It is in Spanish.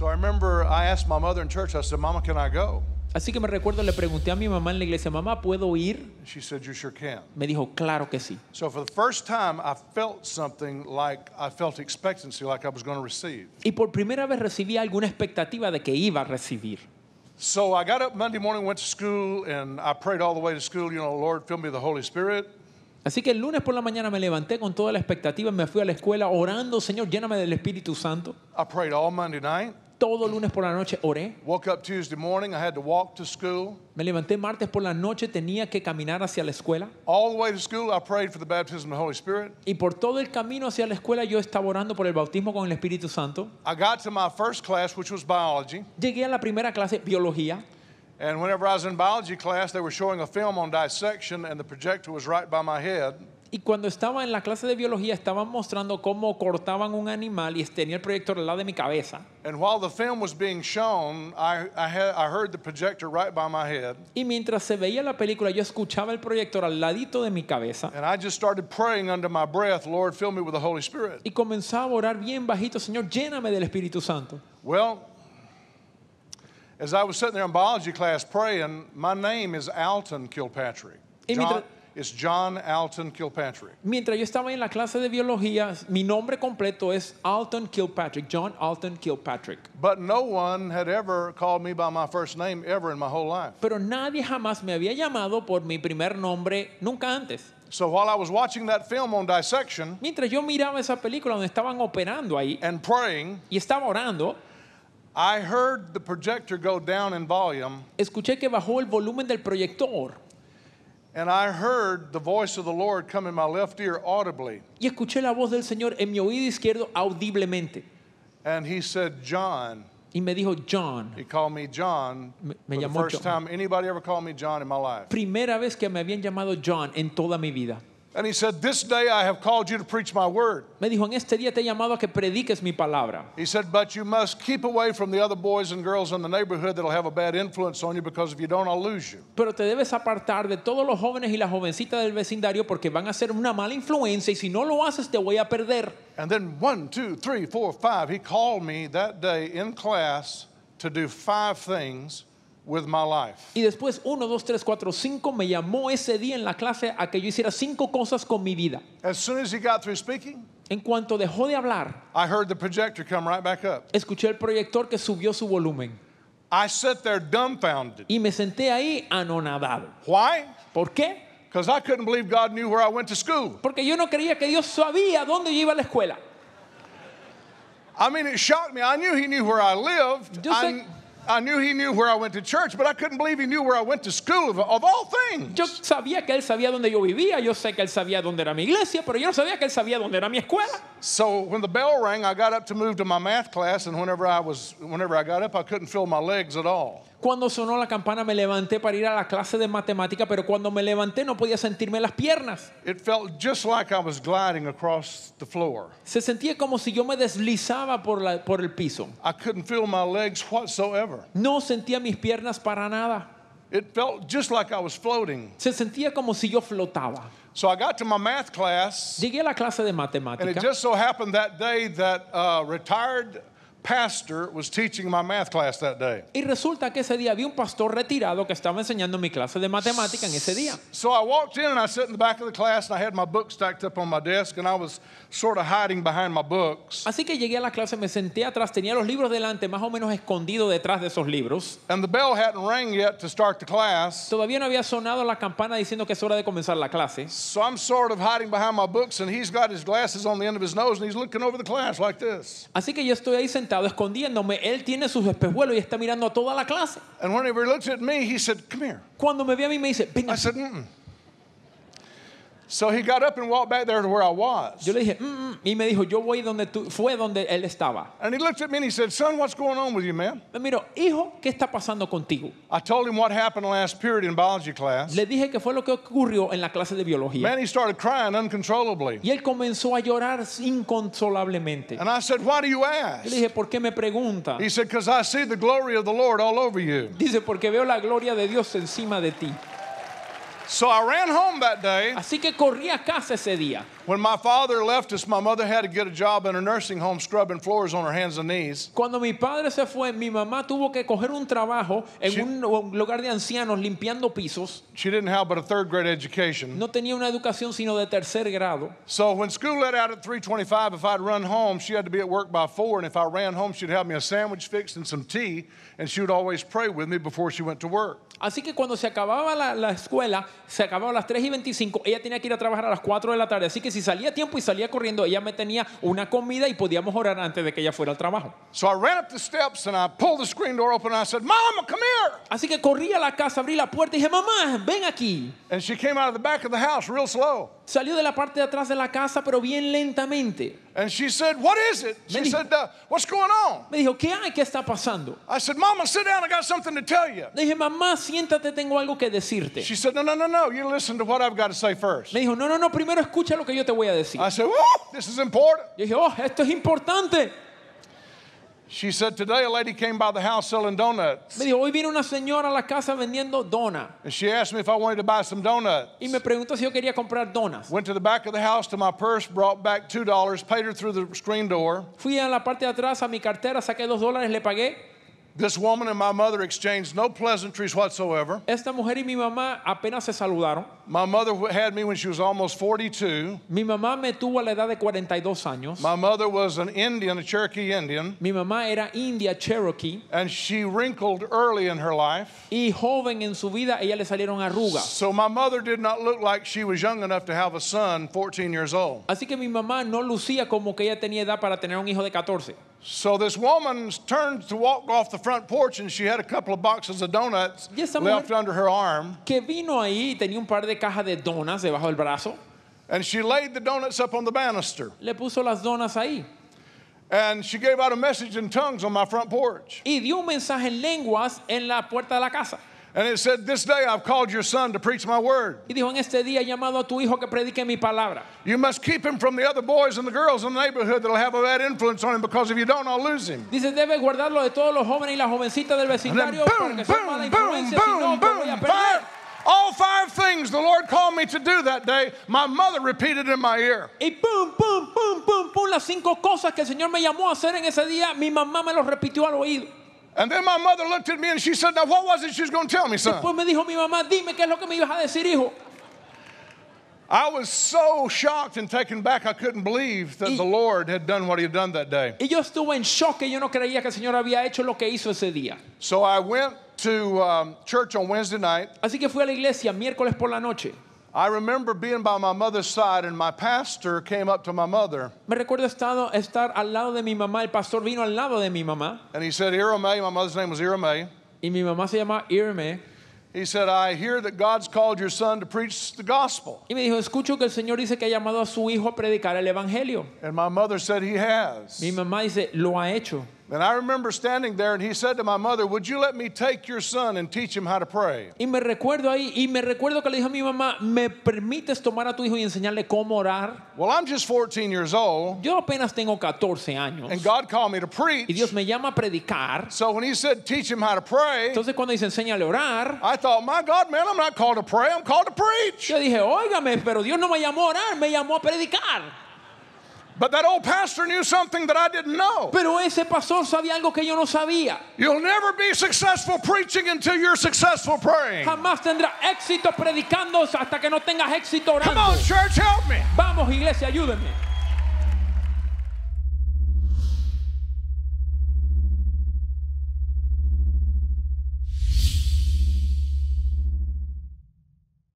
So I remember I asked my mother in church, I said, Mama, can I go? Así que me recuerdo, le pregunté a mi mamá en la iglesia, mamá, ¿puedo ir? She said, you sure can. Me dijo, claro que sí. So for the first time, I felt something like I felt expectancy, like I was going to receive. Y por primera vez recibí alguna expectativa de que iba a recibir. So I got up Monday morning, went to school, and I prayed all the way to school, you know, Lord, fill me with the Holy Spirit. Así que el lunes por la mañana me levanté con toda la expectativa, me fui a la escuela orando, Señor, lléname del Espíritu Santo. I prayed all Monday night todo lunes por la noche oré. Woke up Tuesday morning, I had to walk to school. Me levanté martes por la noche, tenía que caminar hacia la escuela. All the way to school, I prayed for the baptism of the Holy Spirit. Y por todo el camino hacia la escuela yo estaba orando por el bautismo con el Espíritu Santo. I got to my first class, which was biology. Llegué a la primera clase biología. And whenever I was in biology class, they were showing a film on dissection, and the projector was right by my head. Y cuando estaba en la clase de biología, estaban mostrando cómo cortaban un animal y tenía el proyector al lado de mi cabeza. Y mientras se veía la película, yo escuchaba el proyector al ladito de mi cabeza. Y comenzaba a orar bien bajito, Señor, lléname del Espíritu Santo. Well, as I was sitting there in biology class praying, my name is Alton Kilpatrick is John Alton Kilpatrick. Mientras yo estaba en la clase de biología, mi nombre completo es Alton Kilpatrick, John Alton Kilpatrick. Pero nadie jamás me había llamado por mi primer nombre nunca antes. mientras yo miraba esa película donde estaban operando ahí y estaba orando, Escuché que bajó el volumen del proyector. And I heard the voice of the Lord come in my left ear audibly. Y escuché la voz del Señor en mi oído izquierdo audiblemente. And he said, John. Y me dijo John. He called me John. Me, me llamó the first John. time anybody ever called me John in my life. Primera vez que me habían llamado John en toda mi vida. And he said, "This day I have called you to preach my word." Me dijo, "En este día te he llamado a que prediques mi palabra." He said, "But you must keep away from the other boys and girls in the neighborhood that'll have a bad influence on you because if you don't, I'll lose you." Pero te debes apartar de todos los jóvenes y las jovencitas del vecindario porque van a ser una mala influencia y si no lo haces te voy a perder. And then one, two, three, four, five. He called me that day in class to do five things. With my life. Y después, 1, 2, 3, 4, 5, me llamó ese día en la clase a que yo hiciera cinco cosas con mi vida. As soon as he got through speaking, en cuanto dejó de hablar, I heard the projector come right back up. escuché el proyector que subió su volumen. I sat there dumbfounded. Y me senté ahí anonadado. Why? ¿Por qué? Because I couldn't believe God knew where I went to school. Porque yo no creía que Dios sabía dónde yo iba a la escuela. I mean, it shocked me. I knew He knew where I lived. Yo sé, I, I knew he knew where I went to church, but I couldn't believe he knew where I went to school of, all things. Yo sabía que él sabía dónde yo vivía, yo sé que él sabía dónde era mi iglesia, pero yo no sabía que él sabía dónde era mi escuela. So when the bell rang, I got up to move to my math class, and whenever I was whenever I got up, I couldn't feel my legs at all. Cuando sonó la campana me levanté para ir a la clase de matemática, pero cuando me levanté no podía sentirme las piernas. Se sentía como si yo me deslizaba por, la, por el piso. No sentía mis piernas para nada. Se sentía como si yo flotaba. Llegué a la clase de matemática. Y resulta que ese día había un pastor retirado que estaba enseñando mi clase de matemática en ese día. Así que llegué a la clase, me senté atrás, tenía los libros delante, más o menos escondido detrás de esos libros. Todavía no había sonado la campana diciendo que es hora de comenzar la clase. Así que yo estoy ahí sentado sentado escondiéndome, él tiene sus espejuelos y está mirando a toda la clase. Cuando me ve a mí me dice, "Venga." So he got up and walked back there to where I was. Yo le dije, mm, mm, y me dijo, yo voy donde tú, fue donde él estaba. And he looked at me and he said, son, what's going on with you, man? Me miró, hijo, ¿qué está pasando contigo? I told him what happened last period in biology class. Le dije que fue lo que ocurrió en la clase de biología. Man, he started crying uncontrollably. Y él comenzó a llorar inconsolablemente. And I said, why do you ask? le dije, ¿por qué me pregunta? He said, because I see the glory of the Lord all over you. Dice, porque veo la gloria de Dios encima de ti. So I ran home that day. Así que corrí a casa ese día. When my father left us, my mother had to get a job in a nursing home scrubbing floors on her hands and knees. Cuando mi padre se fue, mi mamá tuvo que coger un trabajo en she, un lugar de ancianos limpiando pisos. She didn't have but a third grade education. No tenía una educación sino de tercer grado. So when school let out at 3:25, if I'd run home, she had to be at work by 4, and if I ran home, she'd have me a sandwich fixed and some tea, and she would always pray with me before she went to work. Así que cuando se acababa la, escuela, se acababa a las 3 y 25, ella tenía que ir a trabajar a las 4 de la tarde. Así que si salía a tiempo y salía corriendo, ella me tenía una comida y podíamos orar antes de que ella fuera al trabajo. Así que corrí a la casa, abrí la puerta y dije, mamá, ven aquí. Salió de la parte de atrás de la casa, pero bien lentamente. Me dijo, "¿Qué hay? ¿Qué está pasando?" Le dije, "Mamá, siéntate, tengo algo que decirte. She said, no, no, no, no, you listen to what I've got to say first. Me dijo, no, no, no, primero escucha lo que yo te voy a decir. I said, oh, this is important. Yo dije, oh, esto es importante. She said, Today a lady came by the house selling donuts. Me dijo, hoy vino una señora a la casa vendiendo donuts. And she asked me if I wanted to buy some donuts. Y me preguntó si yo quería comprar donas. Went to the back of the house to my purse, brought back two dollars, paid her through the screen door. Fui a la parte de atrás a mi cartera, saqué dos dólares, le pagué. This woman and my mother exchanged no pleasantries whatsoever. Esta mujer y mi mamá apenas se saludaron. My mother had me when she was almost 42. Mi mamá me tuvo a la edad de 42 años. My mother was an Indian, a Cherokee Indian. Mi mamá era india Cherokee. And she wrinkled early in her life. Y joven en su vida ella le salieron arrugas. So my mother did not look like she was young enough to have a son 14 years old. Así que mi mamá no lucía como que ella tenía edad para tener un hijo de 14. So this woman turned to walk off the front porch and she had a couple of boxes of donuts left under her arm. Que vino ahí tenía un par de cajas de donas debajo del brazo. And she laid the donuts up on the banister. Le puso las donas ahí. And she gave out a message in tongues on my front porch. Y dio un mensaje en lenguas en la puerta de la casa. And it said, This day I've called your son to preach my word. You must keep him from the other boys and the girls in the neighborhood that'll have a bad influence on him because if you don't, I'll lose him. Dice, debes guardarlo de todos los jóvenes y las jovencitas del vecindario All five things the Lord called me to do that day, my mother repeated in my ear. Y pum, pum, pum, pum, pum, las cinco cosas que el Señor me llamó a hacer en ese día, mi mamá me los repitió al oído. And then my mother looked at me and she said, Now, what was it she was going to tell me, son? Después me dijo mi mamá, dime qué es lo que me ibas a decir, hijo. I was so shocked and taken back, I couldn't believe that y, the Lord had done what He had done that day. yo estuve en shock, yo no creía que el Señor había hecho lo que hizo ese día. So I went to um, church on Wednesday night. Así que fui a la iglesia miércoles por la noche. I remember being by my mother's side and my pastor came up to my mother. Me recuerdo estado estar al lado de mi mamá, el pastor vino al lado de mi mamá. And he said Irame, my mother's name was Irame. Y mi mamá se llama Irame. He said, I hear that God's called your son to preach the gospel. Y me dijo, escucho que el Señor dice que ha llamado a su hijo a predicar el evangelio. And my mother said he has. Mi mamá dice, lo ha hecho. And I remember standing there and he said to my mother, "Would you let me take your son and teach him how to pray?" Y me recuerdo ahí y me recuerdo que le dije a mi mamá, "¿Me permites tomar a tu hijo y enseñarle cómo orar?" Well, I'm just 14 years old. Yo apenas tengo 14 años. And God called me to preach. Y Dios me llama a predicar. So when he said teach him how to pray, entonces cuando dice enséñale a orar, I thought, "My God, man, I'm not called to pray. I'm called to preach." Yo dije, "Óigame, pero Dios no me llamó a orar, me llamó a predicar." But that old pastor knew something that I didn't know. Pero ese pastor sabía algo que yo no sabía. You'll never be successful preaching until you're successful praying. Jamás tendrá éxito predicando hasta que no tengas éxito orando. Come on, church, help me. Vamos, iglesia, ayúdenme.